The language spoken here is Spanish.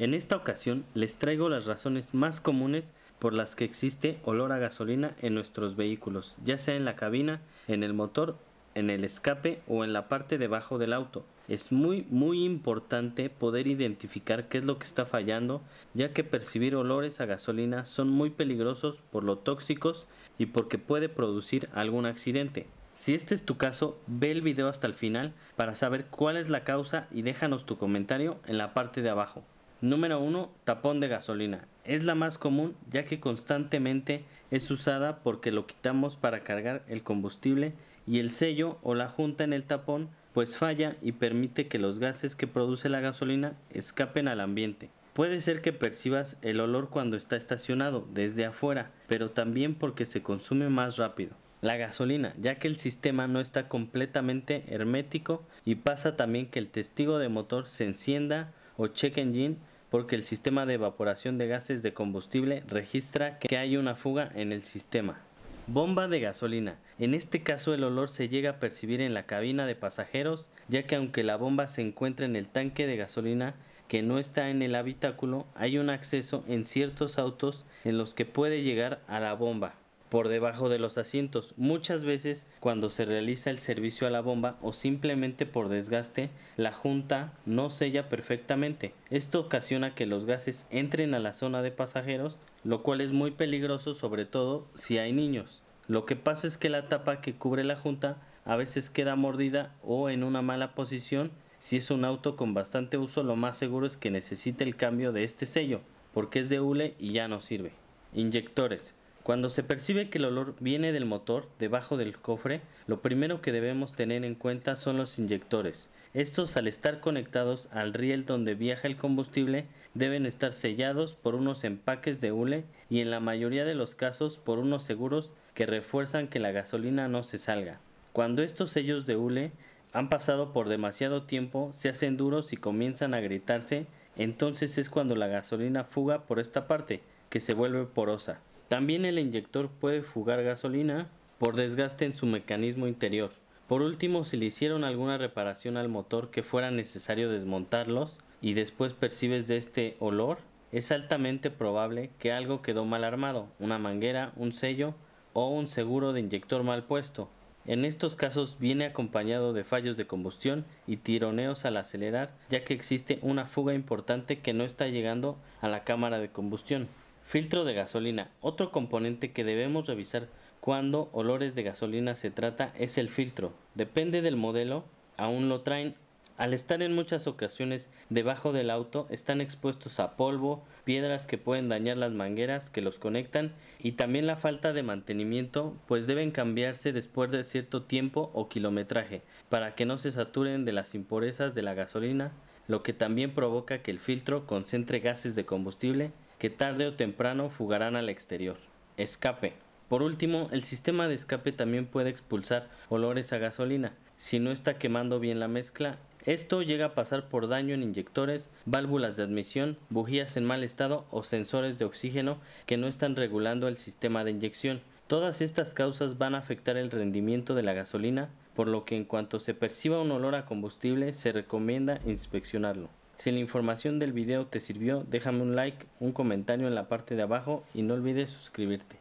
En esta ocasión les traigo las razones más comunes por las que existe olor a gasolina en nuestros vehículos, ya sea en la cabina, en el motor, en el escape o en la parte debajo del auto. Es muy muy importante poder identificar qué es lo que está fallando, ya que percibir olores a gasolina son muy peligrosos por lo tóxicos y porque puede producir algún accidente. Si este es tu caso, ve el video hasta el final para saber cuál es la causa y déjanos tu comentario en la parte de abajo. Número 1. Tapón de gasolina. Es la más común ya que constantemente es usada porque lo quitamos para cargar el combustible y el sello o la junta en el tapón pues falla y permite que los gases que produce la gasolina escapen al ambiente. Puede ser que percibas el olor cuando está estacionado desde afuera, pero también porque se consume más rápido. La gasolina, ya que el sistema no está completamente hermético y pasa también que el testigo de motor se encienda o check engine porque el sistema de evaporación de gases de combustible registra que hay una fuga en el sistema. Bomba de gasolina. En este caso el olor se llega a percibir en la cabina de pasajeros, ya que aunque la bomba se encuentra en el tanque de gasolina que no está en el habitáculo, hay un acceso en ciertos autos en los que puede llegar a la bomba por debajo de los asientos. Muchas veces cuando se realiza el servicio a la bomba o simplemente por desgaste, la junta no sella perfectamente. Esto ocasiona que los gases entren a la zona de pasajeros, lo cual es muy peligroso sobre todo si hay niños. Lo que pasa es que la tapa que cubre la junta a veces queda mordida o en una mala posición. Si es un auto con bastante uso, lo más seguro es que necesite el cambio de este sello, porque es de hule y ya no sirve. Inyectores. Cuando se percibe que el olor viene del motor debajo del cofre, lo primero que debemos tener en cuenta son los inyectores. Estos al estar conectados al riel donde viaja el combustible deben estar sellados por unos empaques de hule y en la mayoría de los casos por unos seguros que refuerzan que la gasolina no se salga. Cuando estos sellos de hule han pasado por demasiado tiempo, se hacen duros y comienzan a gritarse, entonces es cuando la gasolina fuga por esta parte, que se vuelve porosa. También el inyector puede fugar gasolina por desgaste en su mecanismo interior. Por último, si le hicieron alguna reparación al motor que fuera necesario desmontarlos y después percibes de este olor, es altamente probable que algo quedó mal armado, una manguera, un sello o un seguro de inyector mal puesto. En estos casos viene acompañado de fallos de combustión y tironeos al acelerar, ya que existe una fuga importante que no está llegando a la cámara de combustión. Filtro de gasolina. Otro componente que debemos revisar cuando olores de gasolina se trata es el filtro. Depende del modelo, aún lo traen. Al estar en muchas ocasiones debajo del auto, están expuestos a polvo, piedras que pueden dañar las mangueras que los conectan y también la falta de mantenimiento, pues deben cambiarse después de cierto tiempo o kilometraje para que no se saturen de las impurezas de la gasolina, lo que también provoca que el filtro concentre gases de combustible que tarde o temprano fugarán al exterior. Escape. Por último, el sistema de escape también puede expulsar olores a gasolina si no está quemando bien la mezcla. Esto llega a pasar por daño en inyectores, válvulas de admisión, bujías en mal estado o sensores de oxígeno que no están regulando el sistema de inyección. Todas estas causas van a afectar el rendimiento de la gasolina, por lo que en cuanto se perciba un olor a combustible se recomienda inspeccionarlo. Si la información del video te sirvió, déjame un like, un comentario en la parte de abajo y no olvides suscribirte.